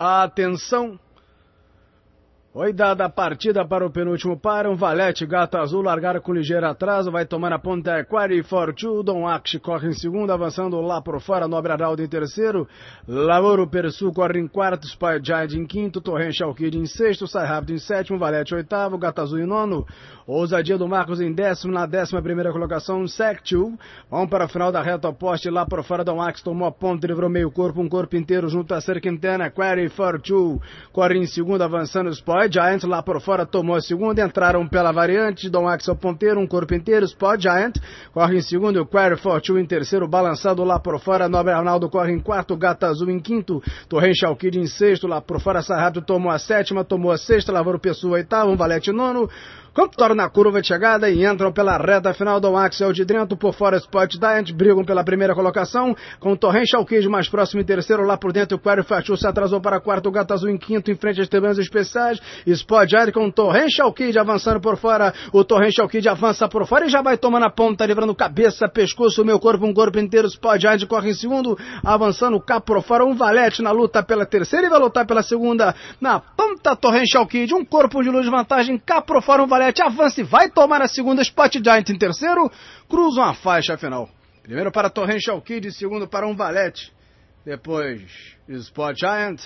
a atenção foi dada a partida para o penúltimo para um Valete, Gato Azul largaram com ligeiro atraso, vai tomar a ponta é Quari Fortu, Dom Axe corre em segundo, avançando lá por fora, Nobre Araldo em terceiro, Lauro Persu corre em quarto, Spy Giant em quinto, Torrente Alquid em sexto, Sai Rápido em sétimo, Valete oitavo, Gato Azul em nono, Ousadia do Marcos em décimo, na décima primeira colocação, Sectil, vão para a final da reta oposta, lá por fora Dom Axe tomou a ponta, livrou meio corpo, um corpo inteiro junto à Ser Quintana, Quari Fortu corre em segundo, avançando Spy Giant lá por fora tomou a segunda, entraram pela variante, Dom Axel Ponteiro, um corpo inteiro, Spot Giant corre em segundo, Quire Fortune em terceiro, balançado lá por fora, Nobre Arnaldo corre em quarto, Gata Azul em quinto, Torrente Chalkid em sexto, lá por fora, Sarrato tomou a sétima, tomou a sexta, Lavoro Pessoa oitavo, um Valete nono, quando torna a curva de chegada e entram pela reta final do Axel de Drento por fora Spot Giant, brigam pela primeira colocação, com Torrente Alquide mais próximo em terceiro, lá por dentro o Quero Fachu se atrasou para quarto, o Gato Azul em quinto, em frente às tribunas especiais, Spot Giant com Torrente Alquide avançando por fora, o Torrente Alquide avança por fora e já vai tomando a ponta, livrando cabeça, pescoço, meu corpo, um corpo inteiro, Spot Giant corre em segundo, avançando cá por fora, um Valete na luta pela terceira e vai lutar pela segunda, na ponta Torrente Alquide, um corpo de luz de vantagem, cá por fora um Valete 7, avança e vai tomar a segunda, Spot Giant em terceiro, cruza uma faixa final. Primeiro para Torrential Kid, segundo para Umbalete, depois Spot Giant,